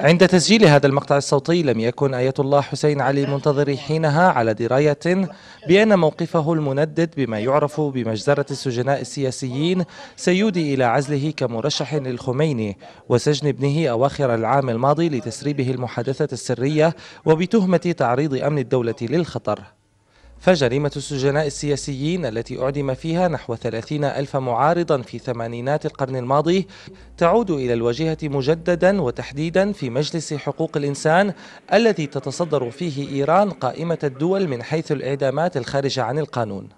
عند تسجيل هذا المقطع الصوتي لم يكن آية الله حسين علي منتظر حينها على دراية بأن موقفه المندد بما يعرف بمجزرة السجناء السياسيين سيودي إلى عزله كمرشح للخميني وسجن ابنه أواخر العام الماضي لتسريبه المحادثة السرية وبتهمة تعريض أمن الدولة للخطر فجريمة السجناء السياسيين التي أعدم فيها نحو 30 ألف معارضا في ثمانينات القرن الماضي تعود إلى الواجهة مجددا وتحديدا في مجلس حقوق الإنسان الذي تتصدر فيه إيران قائمة الدول من حيث الإعدامات الخارجة عن القانون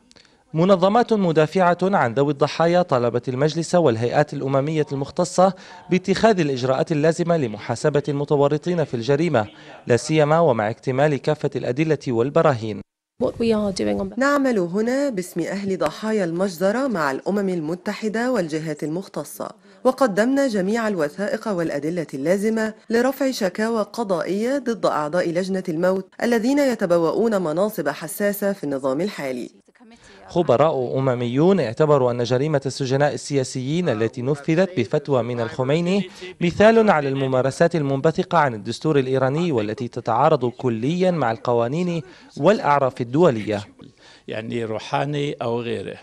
منظمات مدافعة عن ذوي الضحايا طالبت المجلس والهيئات الأممية المختصة باتخاذ الإجراءات اللازمة لمحاسبة المتورطين في الجريمة لا سيما ومع اكتمال كافة الأدلة والبراهين نعمل هنا باسم أهل ضحايا المجزرة مع الأمم المتحدة والجهات المختصة وقدمنا جميع الوثائق والأدلة اللازمة لرفع شكاوى قضائية ضد أعضاء لجنة الموت الذين يتبوؤون مناصب حساسة في النظام الحالي خبراء أمميون اعتبروا أن جريمة السجناء السياسيين التي نفذت بفتوى من الخميني مثال على الممارسات المنبثقة عن الدستور الإيراني والتي تتعارض كليا مع القوانين والأعراف الدولية يعني روحاني أو غيره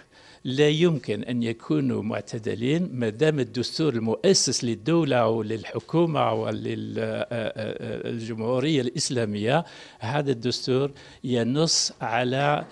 لا يمكن أن يكونوا معتدلين ما دام الدستور المؤسس للدولة وللحكومة وللجمهورية الإسلامية هذا الدستور ينص على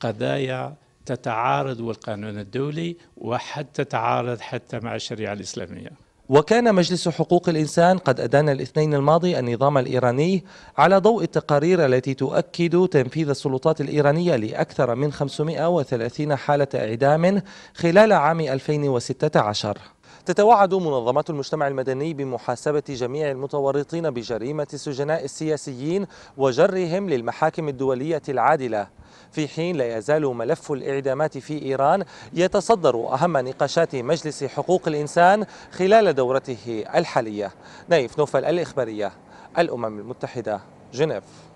قضايا تتعارض والقانون الدولي وحتى تتعارض حتى مع الشريعة الإسلامية وكان مجلس حقوق الإنسان قد أدان الاثنين الماضي النظام الإيراني على ضوء التقارير التي تؤكد تنفيذ السلطات الإيرانية لأكثر من 530 حالة إعدام خلال عام 2016 تتوعد منظمات المجتمع المدني بمحاسبة جميع المتورطين بجريمة السجناء السياسيين وجرهم للمحاكم الدولية العادلة في حين لا يزال ملف الإعدامات في إيران يتصدر أهم نقاشات مجلس حقوق الإنسان خلال دورته الحالية نايف نوفل الإخبارية الأمم المتحدة جنيف